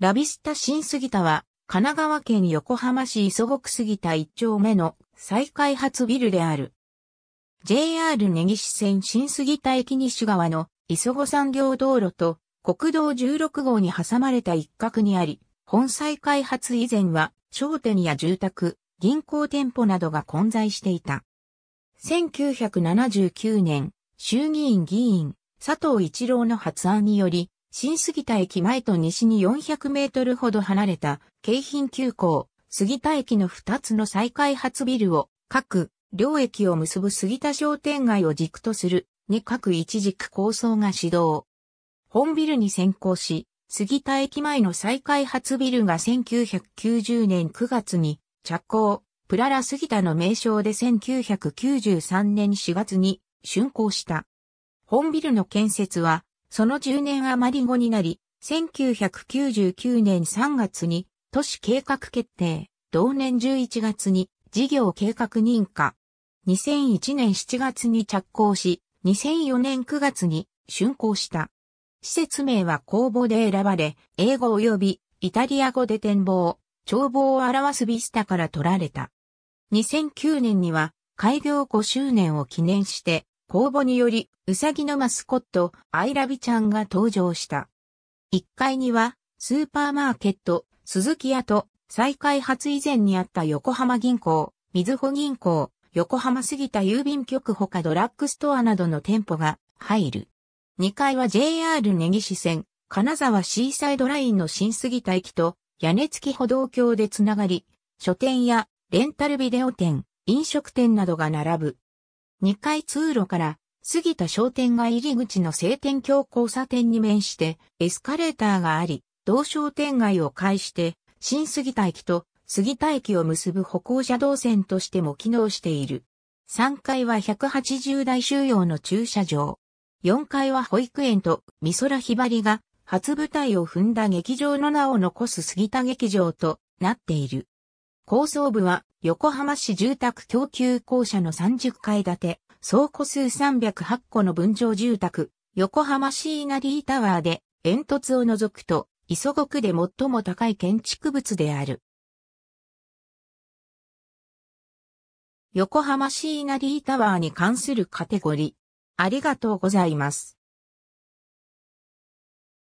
ラビスタ新杉田は、神奈川県横浜市磯子区杉田一丁目の再開発ビルである。JR 根岸線新杉田駅西側の磯子産業道路と国道16号に挟まれた一角にあり、本再開発以前は商店や住宅、銀行店舗などが混在していた。1979年、衆議院議員、佐藤一郎の発案により、新杉田駅前と西に400メートルほど離れた、京浜急行、杉田駅の2つの再開発ビルを、各、両駅を結ぶ杉田商店街を軸とする、に各一軸構想が始動。本ビルに先行し、杉田駅前の再開発ビルが1990年9月に着工、プララ杉田の名称で1993年4月に竣工した。本ビルの建設はその10年余り後になり、1999年3月に都市計画決定、同年11月に事業計画認可。2001年7月に着工し、2004年9月に竣工した。施設名は公募で選ばれ、英語及びイタリア語で展望、眺望を表すビスタから取られた。2009年には開業5周年を記念して、公募によりうさぎのマスコット、アイラビちゃんが登場した。1階には、スーパーマーケット、鈴木屋と、再開発以前にあった横浜銀行、水穂銀行、横浜杉田郵便局ほかドラッグストアなどの店舗が入る。2階は JR 根岸線、金沢シーサイドラインの新杉田駅と屋根付き歩道橋でつながり、書店やレンタルビデオ店、飲食店などが並ぶ。2階通路から杉田商店街入り口の晴天橋交差点に面してエスカレーターがあり、同商店街を介して新杉田駅と杉田駅を結ぶ歩行者動線としても機能している。3階は180台収容の駐車場。4階は保育園と美空ひばりが初舞台を踏んだ劇場の名を残す杉田劇場となっている。構想部は横浜市住宅供給公社の30階建て総戸数308個の分譲住宅、横浜シーナリータワーで、煙突を除くと、磯子区で最も高い建築物である。横浜シーナリータワーに関するカテゴリー。ありがとうございます。